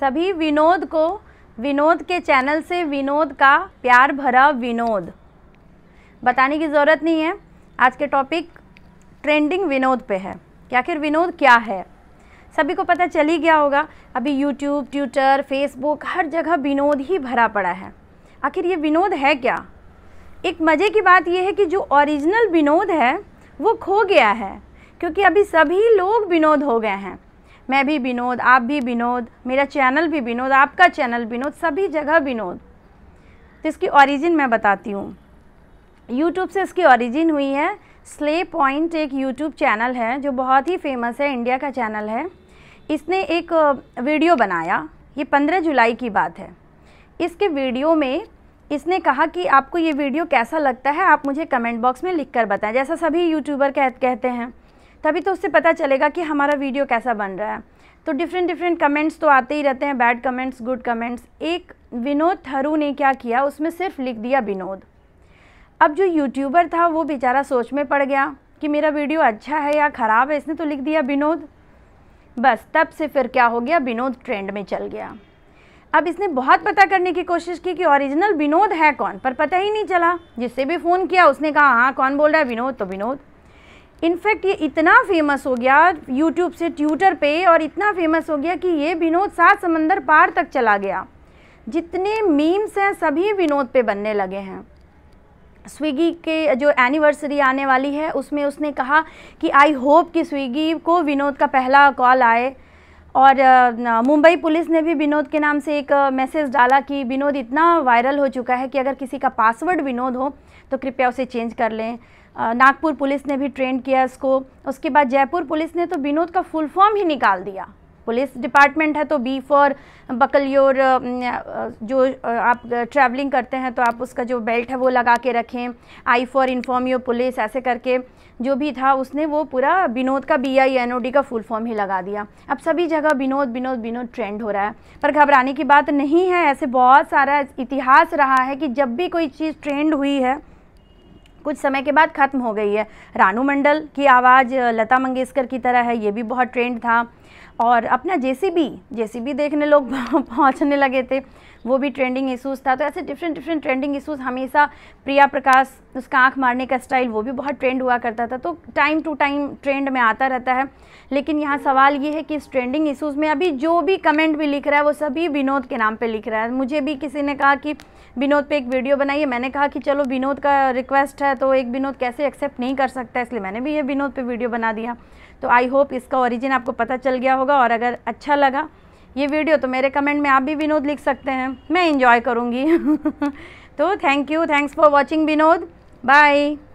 सभी विनोद को विनोद के चैनल से विनोद का प्यार भरा विनोद बताने की ज़रूरत नहीं है आज के टॉपिक ट्रेंडिंग विनोद पे है कि आखिर विनोद क्या है सभी को पता चल ही गया होगा अभी यूट्यूब ट्विटर फेसबुक हर जगह विनोद ही भरा पड़ा है आखिर ये विनोद है क्या एक मज़े की बात यह है कि जो ओरिजिनल विनोद है वो खो गया है क्योंकि अभी सभी लोग विनोद हो गए हैं मैं भी विनोद आप भी विनोद मेरा चैनल भी विनोद आपका चैनल विनोद सभी जगह विनोद तो इसकी ओरिजिन मैं बताती हूँ यूट्यूब से इसकी ओरिजिन हुई है स्ले पॉइंट एक यूट्यूब चैनल है जो बहुत ही फेमस है इंडिया का चैनल है इसने एक वीडियो बनाया ये पंद्रह जुलाई की बात है इसके वीडियो में इसने कहा कि आपको ये वीडियो कैसा लगता है आप मुझे कमेंट बॉक्स में लिख कर बताएं जैसा सभी यूट्यूबर कह, कहते हैं तभी तो उससे पता चलेगा कि हमारा वीडियो कैसा बन रहा है तो डिफरेंट डिफरेंट कमेंट्स तो आते ही रहते हैं बैड कमेंट्स गुड कमेंट्स एक विनोद थरू ने क्या किया उसमें सिर्फ लिख दिया विनोद अब जो यूट्यूबर था वो बेचारा सोच में पड़ गया कि मेरा वीडियो अच्छा है या ख़राब है इसने तो लिख दिया विनोद बस तब से फिर क्या हो गया विनोद ट्रेंड में चल गया अब इसने बहुत पता करने की कोशिश की कि ओरिजिनल विनोद है कौन पर पता ही नहीं चला जिससे भी फ़ोन किया उसने कहा हाँ कौन बोल रहा है विनोद तो विनोद इनफैक्ट ये इतना फेमस हो गया यूट्यूब से ट्विटर पे और इतना फेमस हो गया कि ये विनोद सात समंदर पार तक चला गया जितने मीम्स हैं सभी विनोद पे बनने लगे हैं स्विगी के जो एनिवर्सरी आने वाली है उसमें उसने कहा कि आई होप कि स्विगी को विनोद का पहला कॉल आए और मुंबई पुलिस ने भी विनोद के नाम से एक मैसेज डाला कि विनोद इतना वायरल हो चुका है कि अगर किसी का पासवर्ड विनोद हो तो कृपया उसे चेंज कर लें नागपुर पुलिस ने भी ट्रेंड किया इसको उसके बाद जयपुर पुलिस ने तो विनोद का फुल फॉर्म ही निकाल दिया पुलिस डिपार्टमेंट है तो बी फॉर योर जो आप ट्रैवलिंग करते हैं तो आप उसका जो बेल्ट है वो लगा के रखें I for inform your police ऐसे करके जो भी था उसने वो पूरा विनोद का B I N O D का फुल फॉर्म ही लगा दिया अब सभी जगह विनोद विनोद विनोद ट्रेंड हो रहा है पर घबराने की बात नहीं है ऐसे बहुत सारा इतिहास रहा है कि जब भी कोई चीज़ ट्रेंड हुई है कुछ समय के बाद ख़त्म हो गई है रानू मंडल की आवाज़ लता मंगेशकर की तरह है ये भी बहुत ट्रेंड था और अपना जेसीबी जेसीबी देखने लोग पहुंचने लगे थे वो भी ट्रेंडिंग इशूज़ था तो ऐसे डिफरेंट डिफरेंट ट्रेंडिंग इशूज़ हमेशा प्रिया प्रकाश उसका आँख मारने का स्टाइल वो भी बहुत ट्रेंड हुआ करता था तो टाइम टू टाइम ट्रेंड में आता रहता है लेकिन यहाँ सवाल ये है कि इस ट्रेंडिंग इशूज़ में अभी जो भी कमेंट भी लिख रहा है वो सभी विनोद के नाम पर लिख रहा है मुझे भी किसी ने कहा कि विनोद पे एक वीडियो बनाइए मैंने कहा कि चलो विनोद का रिक्वेस्ट है तो एक विनोद कैसे एक्सेप्ट नहीं कर सकता इसलिए मैंने भी ये विनोद पे वीडियो बना दिया तो आई होप इसका ओरिजिन आपको पता चल गया होगा और अगर अच्छा लगा ये वीडियो तो मेरे कमेंट में आप भी विनोद लिख सकते हैं मैं इंजॉय करूँगी तो thank you thanks for watching Vinod bye